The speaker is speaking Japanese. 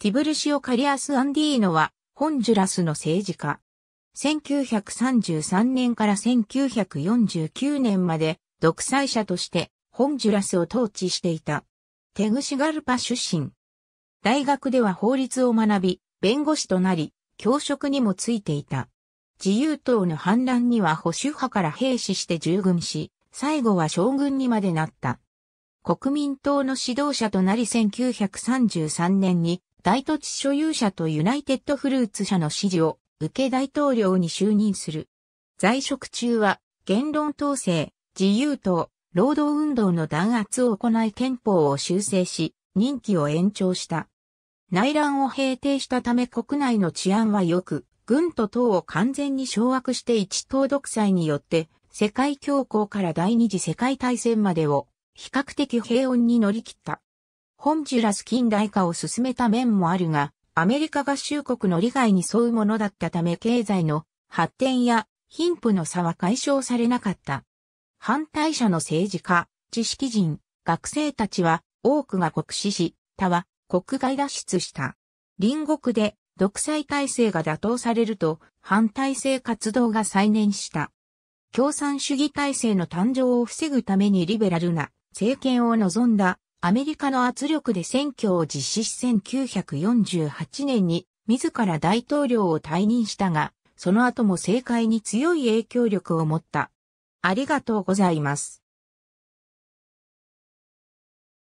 ティブルシオ・カリアス・アンディーノは、ホンジュラスの政治家。1933年から1949年まで、独裁者として、ホンジュラスを統治していた。テグシガルパ出身。大学では法律を学び、弁護士となり、教職にもついていた。自由党の反乱には保守派から兵士して従軍し、最後は将軍にまでなった。国民党の指導者となり1933年に大土地所有者とユナイテッドフルーツ社の支持を受け大統領に就任する。在職中は言論統制、自由党、労働運動の弾圧を行い憲法を修正し、任期を延長した。内乱を平定したため国内の治安は良く、軍と党を完全に掌握して一党独裁によって、世界恐慌から第二次世界大戦までを比較的平穏に乗り切った。ホンジュラス近代化を進めた面もあるが、アメリカ合衆国の利害に沿うものだったため経済の発展や貧富の差は解消されなかった。反対者の政治家、知識人、学生たちは多くが国死し、他は国外脱出した。隣国で独裁体制が打倒されると反対性活動が再燃した。共産主義体制の誕生を防ぐためにリベラルな政権を望んだアメリカの圧力で選挙を実施し1948年に自ら大統領を退任したが、その後も政界に強い影響力を持った。ありがとうございます。